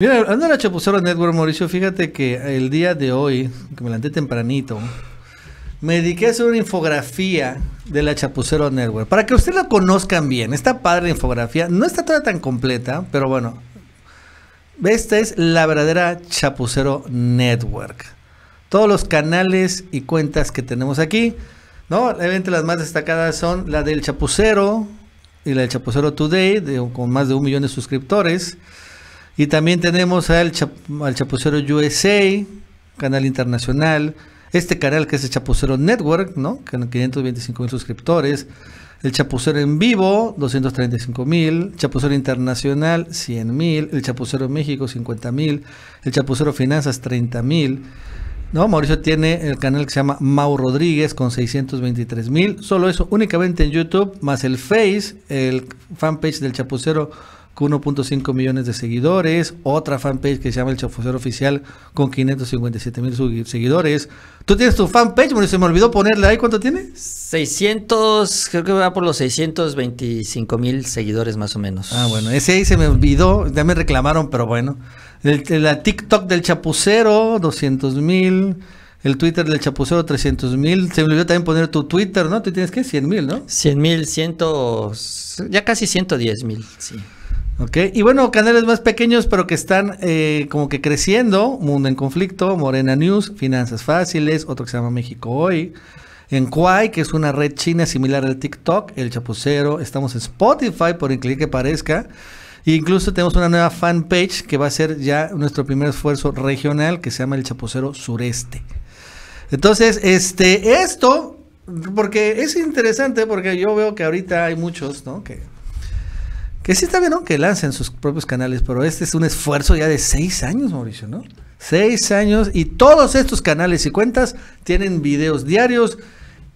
Mira, anda la Chapucero Network, Mauricio, fíjate que el día de hoy, que me levanté tempranito, me dediqué a hacer una infografía de la Chapucero Network. Para que usted la conozcan bien. Está padre la infografía. No está toda tan completa, pero bueno. Esta es la verdadera Chapucero Network. Todos los canales y cuentas que tenemos aquí. ¿no? Obviamente las más destacadas son la del Chapucero y la del Chapucero Today, con más de un millón de suscriptores. Y también tenemos al, Chapucero USA, canal internacional, este canal que es el Chapucero Network, ¿no? Con 525 mil suscriptores. El Chapucero en vivo, 235 mil. Chapucero Internacional, 100 mil. El Chapucero México, 50 mil. El Chapucero Finanzas, 30 mil. ¿no? Mauricio tiene el canal que se llama Mau Rodríguez con 623 mil. Solo eso, únicamente en YouTube, más el Face, el fanpage del Chapucero con 1.5 millones de seguidores, otra fanpage que se llama El Chapucero Oficial con 557 mil seguidores. Tú tienes tu fanpage, bueno se me olvidó ponerle ahí, ¿cuánto tiene? 600, creo que va por los 625 mil seguidores más o menos. Ah, bueno, ese ahí se me olvidó, ya me reclamaron, pero bueno. El, la TikTok del Chapucero, 200 mil. El Twitter del Chapucero, 300 mil. Se me olvidó también poner tu Twitter, ¿no? Tú tienes ¿qué? 100 mil, ¿no? 100 mil, 100, ya casi 110 mil, sí. Ok, y bueno, canales más pequeños, pero que están eh, como que creciendo, Mundo en Conflicto, Morena News, Finanzas Fáciles, otro que se llama México Hoy, en Kwai, que es una red china similar al TikTok, El Chapucero, estamos en Spotify, por el que parezca, e incluso tenemos una nueva fanpage que va a ser ya nuestro primer esfuerzo regional, que se llama El Chapucero Sureste. Entonces, este, esto, porque es interesante, porque yo veo que ahorita hay muchos, ¿no? Que que sí está bien, ¿no? Que lancen sus propios canales, pero este es un esfuerzo ya de seis años, Mauricio, ¿no? Seis años y todos estos canales y cuentas tienen videos diarios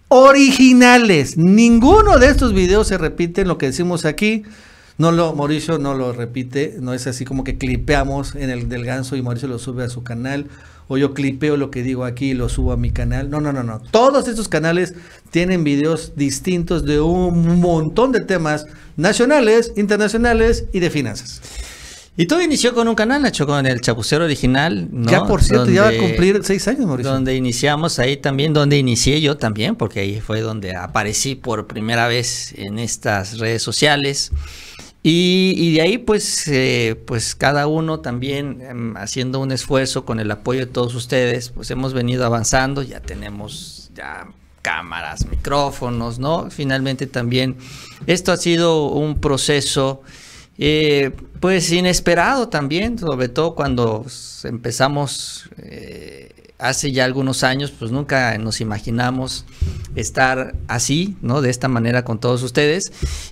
originales. Ninguno de estos videos se repite en lo que decimos aquí. No lo, Mauricio no lo repite, no es así como que clipeamos en el del ganso y Mauricio lo sube a su canal o yo clipeo lo que digo aquí y lo subo a mi canal. No, no, no, no. Todos estos canales tienen videos distintos de un montón de temas nacionales, internacionales y de finanzas. Y todo inició con un canal, Nacho, con el Chapucero original. Ya, por cierto, ya va a cumplir seis años, Mauricio. Donde iniciamos ahí también, donde inicié yo también, porque ahí fue donde aparecí por primera vez en estas redes sociales. Y, y de ahí, pues, eh, pues cada uno también em, haciendo un esfuerzo con el apoyo de todos ustedes, pues hemos venido avanzando, ya tenemos ya cámaras, micrófonos, ¿no? Finalmente también esto ha sido un proceso eh, pues inesperado también, sobre todo cuando empezamos eh, hace ya algunos años, pues nunca nos imaginamos estar así, ¿no? De esta manera con todos ustedes.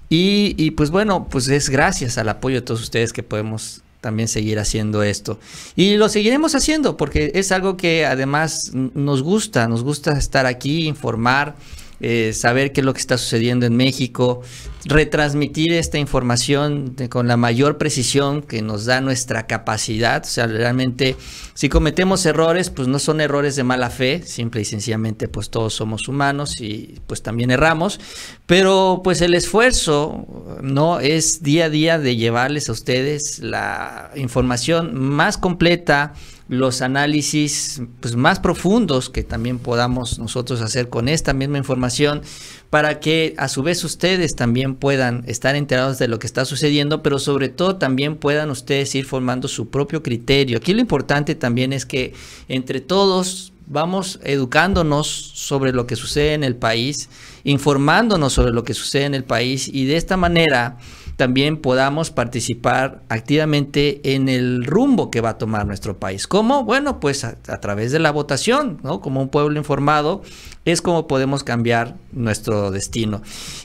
Y, pues bueno, pues es gracias al apoyo de todos ustedes que podemos también seguir haciendo esto. Y lo seguiremos haciendo porque es algo que además nos gusta, nos gusta estar aquí, informar, eh, saber qué es lo que está sucediendo en México, retransmitir esta información con la mayor precisión que nos da nuestra capacidad. O sea, realmente, si cometemos errores, pues no son errores de mala fe, simple y sencillamente, pues todos somos humanos y pues también erramos, pero pues el esfuerzo, ¿no? Es día a día de llevarles a ustedes la información más completa los análisis pues, más profundos que también podamos nosotros hacer con esta misma información para que a su vez ustedes también puedan estar enterados de lo que está sucediendo, pero sobre todo también puedan ustedes ir formando su propio criterio. Aquí lo importante también es que entre todos vamos educándonos sobre lo que sucede en el país, informándonos sobre lo que sucede en el país y de esta manera también podamos participar activamente en el rumbo que va a tomar nuestro país. ¿Cómo? Bueno, pues a, través de la votación, ¿no? Como un pueblo informado, es como podemos cambiar nuestro destino.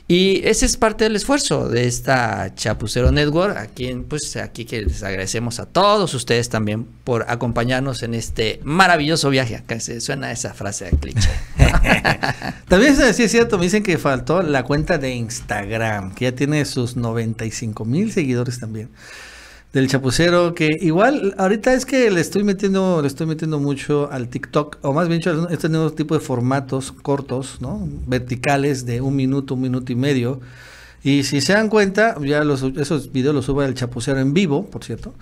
Y ese es parte del esfuerzo de esta Chapucero Network, a quien, pues, aquí que les agradecemos a todos ustedes también por acompañarnos en este maravilloso viaje. Acá se suena esa frase de cliché. también sí es cierto, me dicen que faltó la cuenta de Instagram, que ya tiene sus 90 mil seguidores también. Del chapucero, que igual, ahorita es que le estoy metiendo, le estoy metiendo mucho al TikTok, o más bien este otro tipo de formatos cortos, ¿no? Verticales de un minuto, un minuto y medio. Y si se dan cuenta, ya esos videos los subo al chapucero en vivo, por cierto.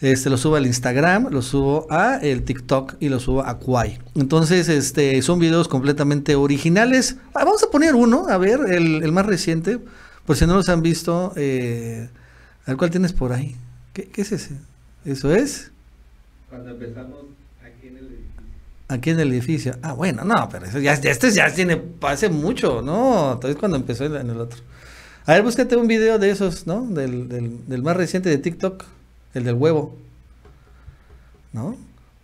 Este, lo subo al Instagram, lo subo a el TikTok y lo subo a kuai Entonces, este, son videos completamente originales. Ah, vamos a poner uno, a ver, el más reciente. Pues si no los han visto, eh, ¿al cual tienes por ahí? ¿Qué, es ese? ¿Eso es? Cuando empezamos aquí en el edificio. Aquí en el edificio. Ah, bueno, no, pero eso ya, este ya tiene, hace mucho, ¿no? Entonces cuando empezó en, el otro. A ver, búscate un video de esos, ¿no? Del, más reciente de TikTok, el del huevo. ¿No?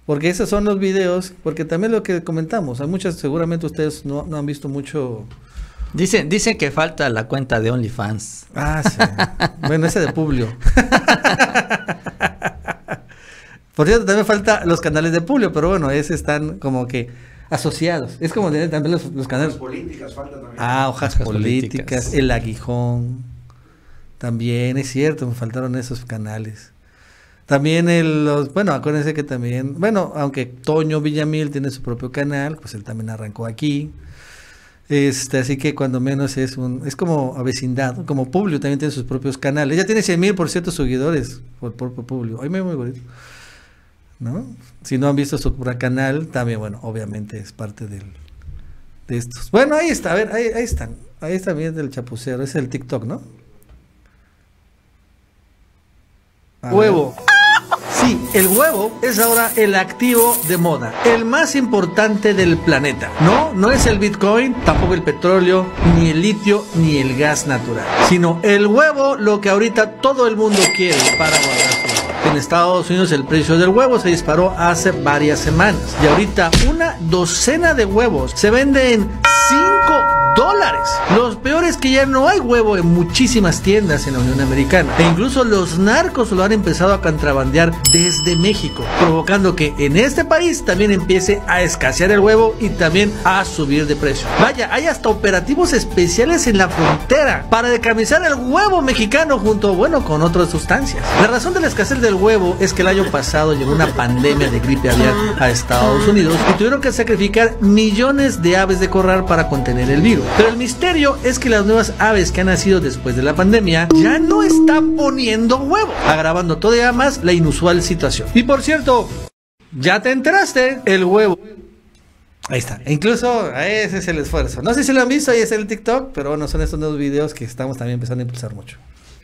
Porque esos son los videos, porque también lo que comentamos, hay muchas, seguramente ustedes no han visto mucho Dicen, dicen que falta la cuenta de OnlyFans. Ah, sí. bueno, ese de Publio. Por cierto, también falta los canales de Publio, pero bueno, esos están como que asociados. Es como también los, canales. Hojas políticas faltan también. Ah, hojas, políticas, el aguijón. También, es cierto, me faltaron esos canales. También el, los, bueno, acuérdense que también, bueno, aunque Toño Villamil tiene su propio canal, pues él también arrancó aquí. Este, así que cuando menos es un, es como avecindad, como público también tiene sus propios canales. Ya tiene 100 mil por ciento seguidores por, propio Publio. Ay, muy bonito. ¿No? Si no han visto su canal, también, bueno, obviamente es parte del, de estos. Bueno, ahí está, a ver, ahí, ahí están. Ahí está bien del chapucero, es el TikTok, ¿no? Huevo. Sí, el huevo es ahora el activo de moda, el más importante del planeta. No, no es el Bitcoin, tampoco el petróleo, ni el litio, ni el gas natural, sino el huevo, lo que ahorita todo el mundo quiere para guardar en Estados Unidos el precio del huevo se disparó hace varias semanas y ahorita una docena de huevos se venden los peores que ya no hay huevo en muchísimas tiendas en la Unión Americana. E incluso los narcos lo han empezado a contrabandear desde México, provocando que en este país también empiece a escasear el huevo y también a subir de precio. Vaya, hay hasta operativos especiales en la frontera para decamisar el huevo mexicano junto, bueno, con otras sustancias. La razón de la escasez del huevo es que el año pasado llegó una pandemia de gripe aviar a Estados Unidos y tuvieron que sacrificar millones de aves de corral para contener el virus. Pero el misterio es que las nuevas aves que han nacido después de la pandemia ya no están poniendo huevo, agravando todavía más la inusual situación. Y por cierto, ya te enteraste, el huevo Ahí está. E incluso ese es el esfuerzo. No sé si lo han visto, ahí es el TikTok, pero bueno, son estos nuevos videos que estamos también empezando a impulsar mucho.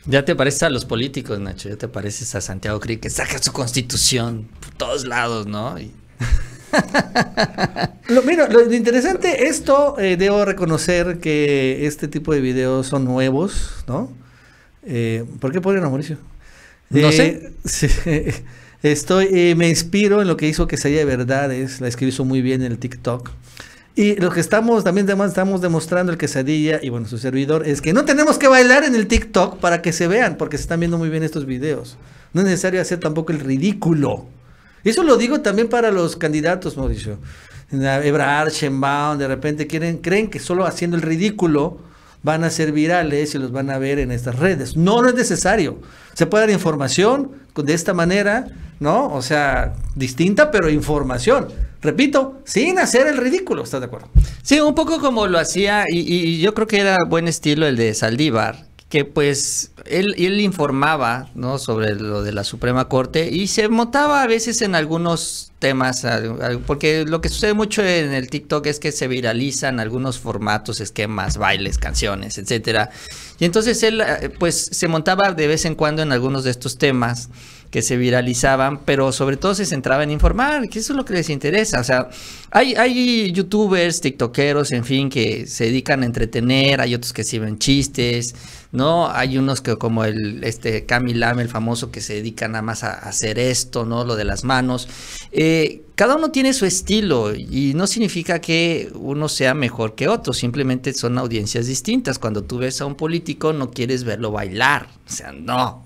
Ya te pareces a los políticos, Nacho. Ya te pareces a Santiago Cri, que saca su constitución por todos lados, ¿no? lo, lo interesante, esto eh, debo reconocer que este tipo de videos son nuevos, ¿no? Eh, ¿Por qué a Mauricio? No eh, sé. estoy, me inspiro en lo que hizo que de Verdades, la escribió muy bien en el TikTok. Y lo que estamos también además estamos demostrando el quesadilla y bueno, su servidor es que no tenemos que bailar en el TikTok para que se vean, porque se están viendo muy bien estos videos. No es necesario hacer tampoco el ridículo. Eso lo digo también para los candidatos, Mauricio. Ebrard, Sheinbaum, de repente quieren, creen que solo haciendo el ridículo van a ser virales y los van a ver en estas redes. No, no es necesario. Se puede dar información de esta manera, ¿no? O sea, distinta, pero información. Repito, sin hacer el ridículo, ¿estás de acuerdo? Sí, un poco como lo hacía, y, y yo creo que era buen estilo el de Saldívar, que pues él, él informaba ¿no? sobre lo de la Suprema Corte y se montaba a veces en algunos temas, porque lo que sucede mucho en el TikTok es que se viralizan algunos formatos, esquemas, bailes, canciones, etcétera. Y entonces él eh, pues se montaba de vez en cuando en algunos de estos temas que se viralizaban, pero sobre todo se centraba en informar, que eso es lo que les interesa. O sea, hay, hay youtubers, tiktokeros, en fin, que se dedican a entretener, hay otros que sirven chistes, ¿no? Hay unos que como el este Lame, el famoso, que se dedica nada más a, hacer esto, ¿no? Lo de las manos. Eh, cada uno tiene su estilo y no significa que uno sea mejor que otro, simplemente son audiencias distintas. Cuando tú ves a un político no quieres verlo bailar, o sea, no,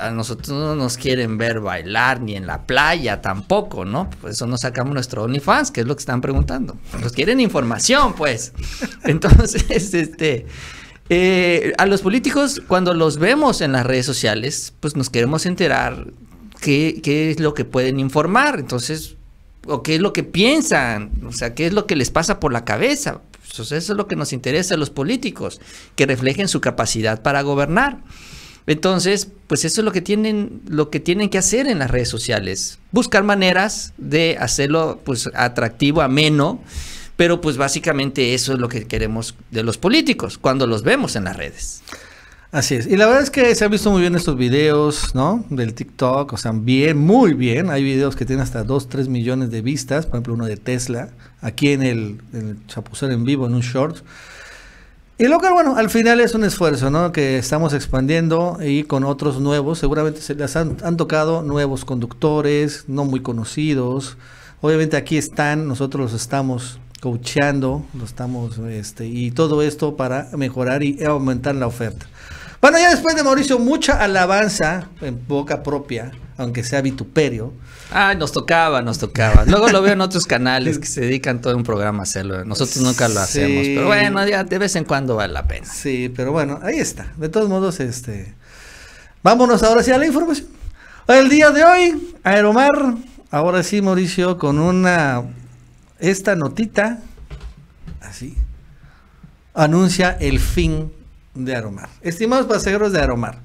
a nosotros no nos quieren ver bailar ni en la playa tampoco, ¿no? Por eso nos sacamos nuestro OnlyFans, que es lo que están preguntando. Nos quieren información, pues. Entonces, este, eh, a los políticos cuando los vemos en las redes sociales, pues nos queremos enterar qué, qué es lo que pueden informar, entonces, o qué es lo que piensan, o sea, qué es lo que les pasa por la cabeza. Pues, eso es lo que nos interesa a los políticos, que reflejen su capacidad para gobernar. Entonces, pues eso es lo que tienen, lo que tienen que hacer en las redes sociales. Buscar maneras de hacerlo pues atractivo, ameno. Pero pues básicamente eso es lo que queremos de los políticos cuando los vemos en las redes. Así es. Y la verdad es que se han visto muy bien estos videos, ¿no? Del TikTok, o sea, bien, muy bien. Hay videos que tienen hasta 2, 3 millones de vistas, por ejemplo uno de Tesla, aquí en el, en en vivo, en un short. Y lo que, bueno, al final es un esfuerzo, ¿no? Que estamos expandiendo y con otros nuevos. Seguramente se les han, tocado nuevos conductores, no muy conocidos. Obviamente aquí están, nosotros los estamos coachando lo estamos, este, y todo esto para mejorar y aumentar la oferta. Bueno, ya después de Mauricio, mucha alabanza en boca propia, aunque sea vituperio. Ah, nos tocaba, nos tocaba. Luego lo veo en otros canales que se dedican todo un programa a hacerlo. Nosotros nunca lo hacemos, pero bueno, ya de vez en cuando vale la pena. Sí, pero bueno, ahí está. De todos modos, este, vámonos ahora sí a la información. El día de hoy, Aeromar, ahora sí, Mauricio, con una, esta notita, así, anuncia el fin de Aeromar. Estimados pasajeros de Aeromar,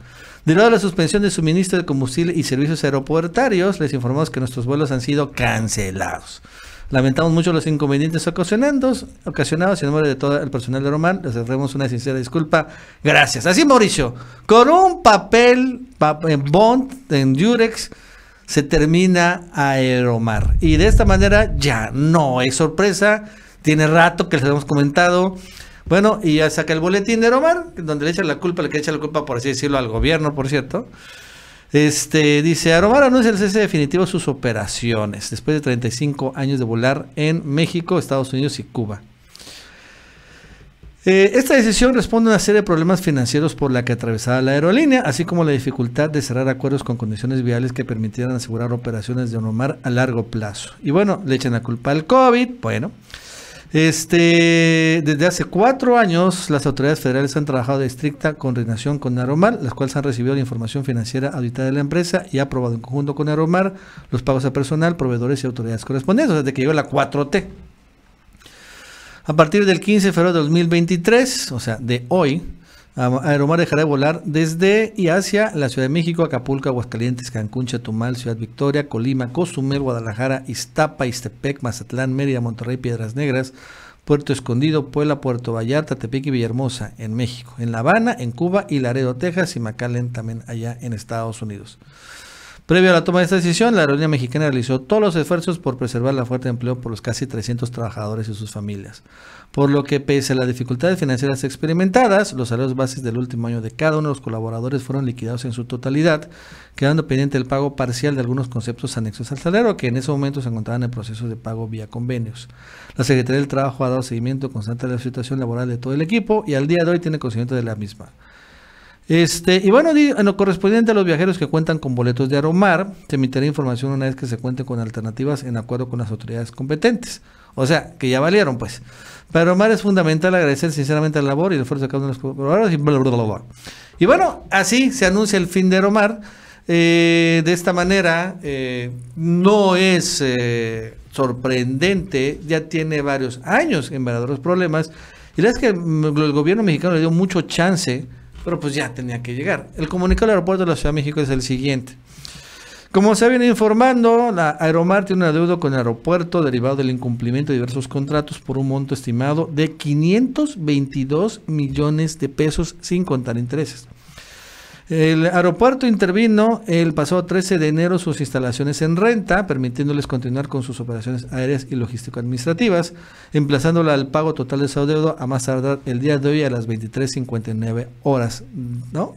de lado de la suspensión de suministro de combustible y servicios aeropuertarios, les informamos que nuestros vuelos han sido cancelados. Lamentamos mucho los inconvenientes ocasionados, ocasionados en nombre de todo el personal de Aeromar. les ofrecemos una sincera disculpa. Gracias. Así Mauricio, con un papel en Bond, en Durex, se termina Aeromar. Y de esta manera ya no es sorpresa. Tiene rato que les hemos comentado. Bueno, y ya saca el boletín de Aromar, donde le echa la culpa, le que echa la culpa, por así decirlo, al gobierno, por cierto. Este, dice, Aromar anuncia el cese definitivo de sus operaciones después de 35 años de volar en México, Estados Unidos y Cuba. Eh, esta decisión responde a una serie de problemas financieros por la que atravesaba la aerolínea, así como la dificultad de cerrar acuerdos con condiciones viales que permitieran asegurar operaciones de Aromar a largo plazo. Y bueno, le echan la culpa al COVID, bueno. Este, desde hace cuatro años, las autoridades federales han trabajado de estricta coordinación con Aromar, las cuales han recibido la información financiera auditada de la empresa y ha aprobado en conjunto con Aromar los pagos a personal, proveedores y autoridades correspondientes, desde que llegó la 4T. A partir del 15 de febrero de 2023, o sea, de hoy, Aeromar dejará de volar desde y hacia la Ciudad de México, Acapulco, Aguascalientes, Cancún, Chetumal, Ciudad Victoria, Colima, Cozumel, Guadalajara, Iztapa, Iztepec, Mazatlán, Mérida, Monterrey, Piedras Negras, Puerto Escondido, Puebla, Puerto Vallarta, Tepic y Villahermosa, en México, en La Habana, en Cuba y Laredo, Texas y McAllen también allá en Estados Unidos. Previo a la toma de esta decisión, la aerolínea mexicana realizó todos los esfuerzos por preservar la fuerte empleo por los casi 300 trabajadores y sus familias. Por lo que, pese a las dificultades financieras experimentadas, los salarios bases del último año de cada uno de los colaboradores fueron liquidados en su totalidad, quedando pendiente el pago parcial de algunos conceptos anexos al salario que en ese momento se encontraban en proceso de pago vía convenios. La Secretaría del Trabajo ha dado seguimiento constante a la situación laboral de todo el equipo y al día de hoy tiene conocimiento de la misma. Este, y bueno, en lo correspondiente a los viajeros que cuentan con boletos de Aromar, se emitirá información una vez que se cuente con alternativas en acuerdo con las autoridades competentes. O sea, que ya valieron, pues. Para Aromar es fundamental agradecer sinceramente la labor y el esfuerzo de cada uno de los colaboradores y Y bueno, así se anuncia el fin de Aromar. Eh, de esta manera, eh, no es eh, sorprendente, ya tiene varios años en verdaderos problemas. Y la verdad es que el gobierno mexicano le dio mucho chance pero pues ya tenía que llegar. El comunicado del aeropuerto de la Ciudad de México es el siguiente. Como se viene informando, la Aeromar tiene un adeudo con el aeropuerto derivado del incumplimiento de diversos contratos por un monto estimado de 522 millones de pesos sin contar intereses. El aeropuerto intervino el pasado 13 de enero sus instalaciones en renta, permitiéndoles continuar con sus operaciones aéreas y logístico-administrativas, emplazándola al pago total de su deuda a más tardar el día de hoy a las 23.59 horas, ¿no?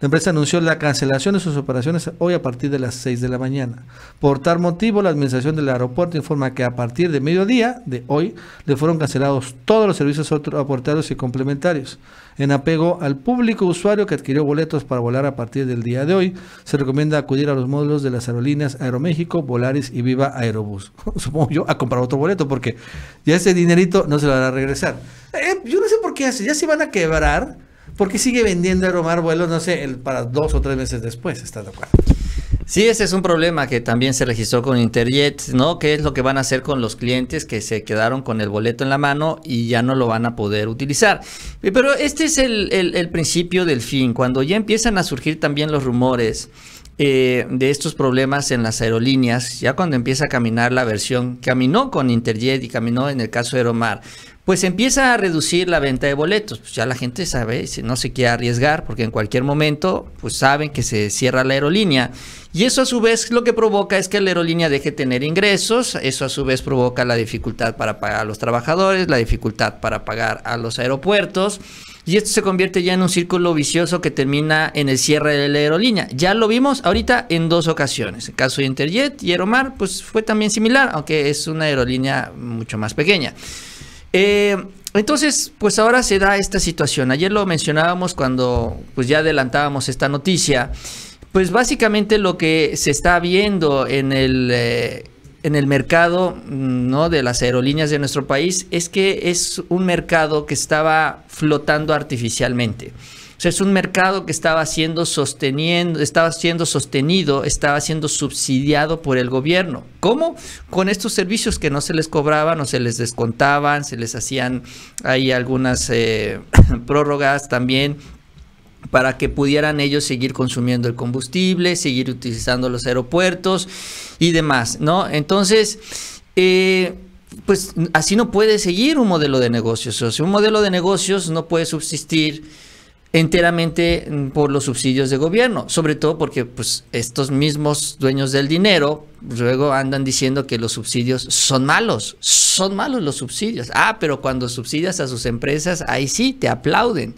La empresa anunció la cancelación de sus operaciones hoy a partir de las 6 de la mañana. Por tal motivo, la administración del aeropuerto informa que a partir de mediodía de hoy le fueron cancelados todos los servicios aportados y complementarios. En apego al público usuario que adquirió boletos para volar a partir del día de hoy, se recomienda acudir a los módulos de las aerolíneas Aeroméxico, Volaris y Viva Aerobús. Supongo yo a comprar otro boleto porque ya ese dinerito no se lo hará a regresar. Eh, yo no sé por qué hace, ya se van a quebrar ¿Por qué sigue vendiendo Aeromar vuelos, no sé, para dos o tres meses después, está de acuerdo? Sí, ese es un problema que también se registró con Interjet, ¿no? ¿Qué es lo que van a hacer con los clientes que se quedaron con el boleto en la mano y ya no lo van a poder utilizar? Pero este es el, principio del fin, cuando ya empiezan a surgir también los rumores. Eh, de estos problemas en las aerolíneas, ya cuando empieza a caminar la versión, caminó con Interjet y caminó en el caso de Aeromar, pues empieza a reducir la venta de boletos. Pues ya la gente sabe, no se quiere arriesgar porque en cualquier momento pues saben que se cierra la aerolínea. Y eso a su vez lo que provoca es que la aerolínea deje tener ingresos, eso a su vez provoca la dificultad para pagar a los trabajadores, la dificultad para pagar a los aeropuertos. Y esto se convierte ya en un círculo vicioso que termina en el cierre de la aerolínea. Ya lo vimos ahorita en dos ocasiones. El caso de Interjet y Aeromar, pues fue también similar, aunque es una aerolínea mucho más pequeña. Eh, entonces, pues ahora se da esta situación. Ayer lo mencionábamos cuando pues ya adelantábamos esta noticia. Pues básicamente lo que se está viendo en el, eh, en el mercado mm, ¿no? de las aerolíneas de nuestro país es que es un mercado que estaba flotando artificialmente. O sea, es un mercado que estaba siendo, sosteniendo, estaba siendo sostenido, estaba siendo subsidiado por el gobierno. ¿Cómo? Con estos servicios que no se les cobraban o se les descontaban, se les hacían ahí algunas eh, prórrogas también para que pudieran ellos seguir consumiendo el combustible, seguir utilizando los aeropuertos y demás, ¿no? Entonces, eh, pues así no puede seguir un modelo de negocios. O sea, un modelo de negocios no puede subsistir enteramente mm, por los subsidios de gobierno, sobre todo porque pues, estos mismos dueños del dinero luego andan diciendo que los subsidios son malos, son malos los subsidios. Ah, pero cuando subsidias a sus empresas, ahí sí, te aplauden.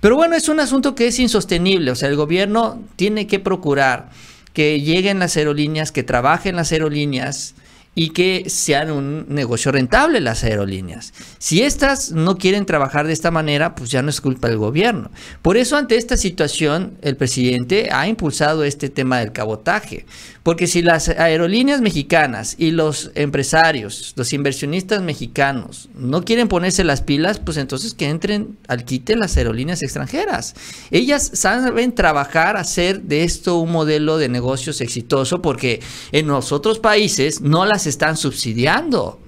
Pero bueno, es un asunto que es insostenible, o sea, el gobierno tiene que procurar que lleguen las aerolíneas, que trabajen las aerolíneas, y que sean un negocio rentable las aerolíneas. Si estas no quieren trabajar de esta manera, pues ya no es culpa del gobierno. Por eso ante esta situación, el presidente ha impulsado este tema del cabotaje, porque si las aerolíneas mexicanas y los empresarios, los inversionistas mexicanos no quieren ponerse las pilas, pues entonces que entren al quite las aerolíneas extranjeras. Ellas saben trabajar, hacer de esto un modelo de negocios exitoso, porque en los otros países no las están subsidiando.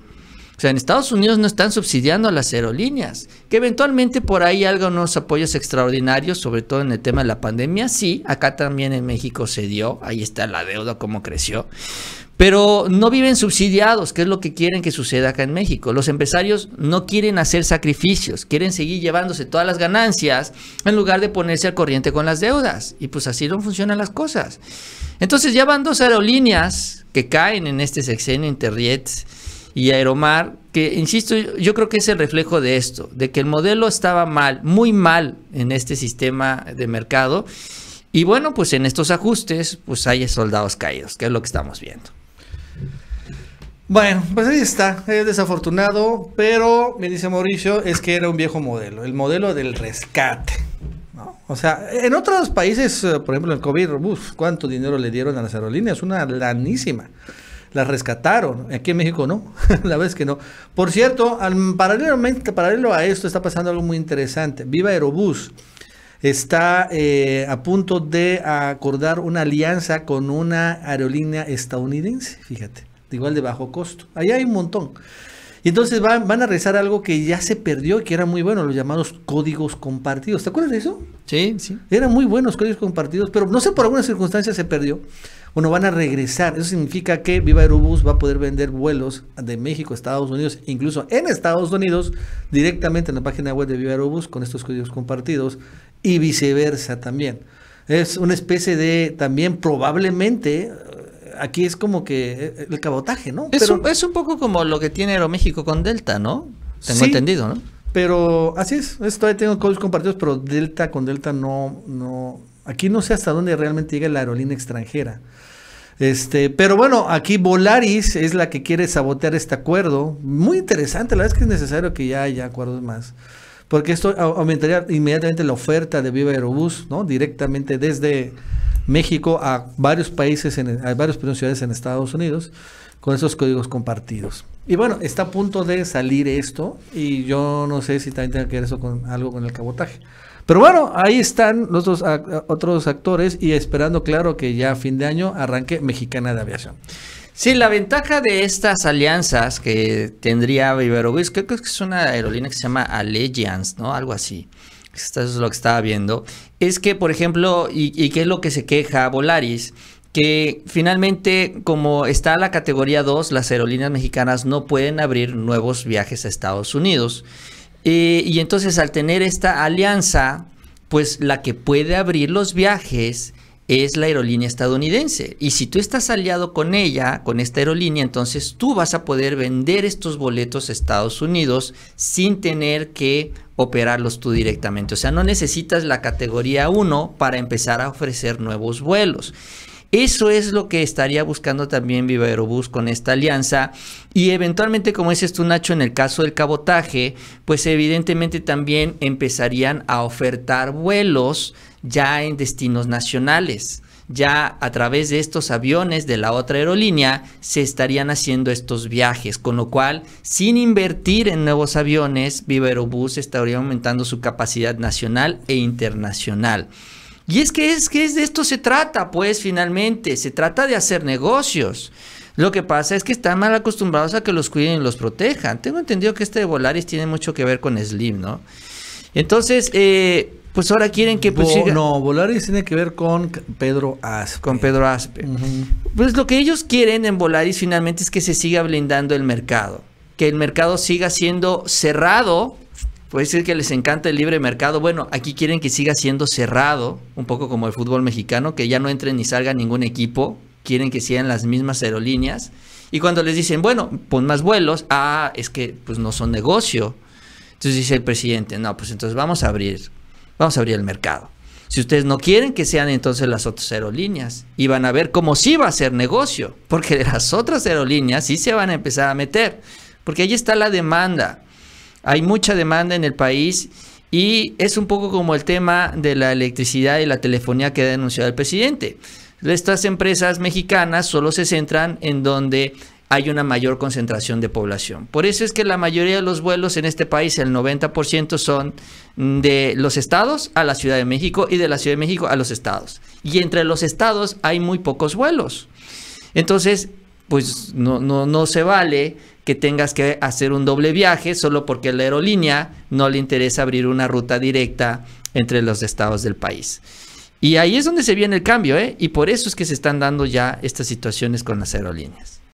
O sea, en Estados Unidos no están subsidiando a las aerolíneas, que eventualmente por ahí hagan unos apoyos extraordinarios, sobre todo en el tema de la pandemia. Sí, acá también en México se dio, ahí está la deuda, cómo creció. Pero no viven subsidiados, que es lo que quieren que suceda acá en México. Los empresarios no quieren hacer sacrificios, quieren seguir llevándose todas las ganancias en lugar de ponerse al corriente con las deudas. Y pues así no funcionan las cosas. Entonces ya van dos aerolíneas que caen en este sexenio, Interjet y Aeromar, que insisto, yo creo que es el reflejo de esto, de que el modelo estaba mal, muy mal en este sistema de mercado. Y bueno, pues en estos ajustes, pues hay soldados caídos, que es lo que estamos viendo. Bueno, pues ahí está, es desafortunado, pero me dice Mauricio, es que era un viejo modelo, el modelo del rescate. O sea, en otros países, eh, por ejemplo, el COVID, ¿cuánto dinero le dieron a las aerolíneas? Una lanísima. Las rescataron. Aquí en México no, la vez que no. Por cierto, paralelamente, paralelo a esto está pasando algo muy interesante. Viva Aerobús está eh, a punto de acordar una alianza con una aerolínea estadounidense, fíjate igual de bajo costo. ahí hay un montón. Y entonces van, van a regresar algo que ya se perdió y que era muy bueno, los llamados códigos compartidos. ¿Te acuerdas de eso? Sí, sí. Eran muy buenos códigos compartidos, pero no sé por alguna circunstancia se perdió. Bueno, van a regresar. Eso significa que Viva Aerobus va a poder vender vuelos de México a Estados Unidos, incluso en Estados Unidos, directamente en la página web de Viva Aerobus con estos códigos compartidos y viceversa también. Es una especie de también probablemente aquí es como que eh, eh, el cabotaje, ¿no? Es, un, poco como lo que tiene Aeroméxico con Delta, ¿no? Tengo entendido, ¿no? Pero así es, todavía tengo códigos compartidos, pero Delta con Delta no, no, aquí no sé hasta dónde realmente llega la aerolínea extranjera. Este, pero bueno, aquí Volaris es la que quiere sabotear este acuerdo. Muy interesante, la verdad es que es necesario que ya haya acuerdos más. Porque esto aumentaría inmediatamente la oferta de Viva Aerobús, ¿no? Directamente desde México a varios países, en, a varias ciudades en Estados Unidos con esos códigos compartidos. Y bueno, está a punto de salir esto y yo no sé si también tenga que ver eso con algo con el cabotaje. Pero bueno, ahí están los dos, otros actores y esperando, claro, que ya a fin de año arranque Mexicana de Aviación. Sí, la ventaja de estas alianzas que tendría Viverovis creo que es una aerolínea que se llama Allegiance, ¿no? Algo así esto es lo que estaba viendo, es que, por ejemplo, y, qué es lo que se queja Volaris, que finalmente, como está la categoría 2, las aerolíneas mexicanas no pueden abrir nuevos viajes a Estados Unidos. y entonces, al tener esta alianza, pues la que puede abrir los viajes es la aerolínea estadounidense. Y si tú estás aliado con ella, con esta aerolínea, entonces tú vas a poder vender estos boletos a Estados Unidos sin tener que operarlos tú directamente. O sea, no necesitas la categoría 1 para empezar a ofrecer nuevos vuelos. Eso es lo que estaría buscando también Viva Aerobús con esta alianza. Y eventualmente, como dices tú, Nacho, en el caso del cabotaje, pues evidentemente también empezarían a ofertar vuelos ya en destinos nacionales ya a través de estos aviones de la otra aerolínea se estarían haciendo estos viajes, con lo cual sin invertir en nuevos aviones, Viva Aerobús estaría aumentando su capacidad nacional e internacional. Y es que es que es de esto se trata, pues finalmente, se trata de hacer negocios. Lo que pasa es que están mal acostumbrados a que los cuiden y los protejan. Tengo entendido que este de Volaris tiene mucho que ver con Slim, ¿no? Entonces, eh, pues ahora quieren que pues, No, Volaris tiene que ver con Pedro Aspe. Con Pedro Aspe. Pues lo que ellos quieren en Volaris finalmente es que se siga blindando el mercado, que el mercado siga siendo cerrado. Puede ser que les encanta el libre mercado. Bueno, aquí quieren que siga siendo cerrado, un poco como el fútbol mexicano, que ya no entre ni salga ningún equipo. Quieren que sean las mismas aerolíneas. Y cuando les dicen, bueno, pon más vuelos, ah, es que pues no son negocio. Entonces dice el presidente, no, pues entonces vamos a abrir Vamos a abrir el mercado. Si ustedes no quieren que sean entonces las otras aerolíneas, y van a ver cómo sí va a ser negocio, porque las otras aerolíneas sí se van a empezar a meter, porque ahí está la demanda. Hay mucha demanda en el país y es un poco como el tema de la electricidad y la telefonía que ha denunciado el presidente. Estas empresas mexicanas solo se centran en donde hay una mayor concentración de población. Por eso es que la mayoría de los vuelos en este país, el 90%, son de los estados a la Ciudad de México y de la Ciudad de México a los estados. Y entre los estados hay muy pocos vuelos. Entonces, pues no, se vale que tengas que hacer un doble viaje solo porque la aerolínea no le interesa abrir una ruta directa entre los estados del país. Y ahí es donde se viene el cambio, ¿eh? Y por eso es que se están dando ya estas situaciones con las aerolíneas.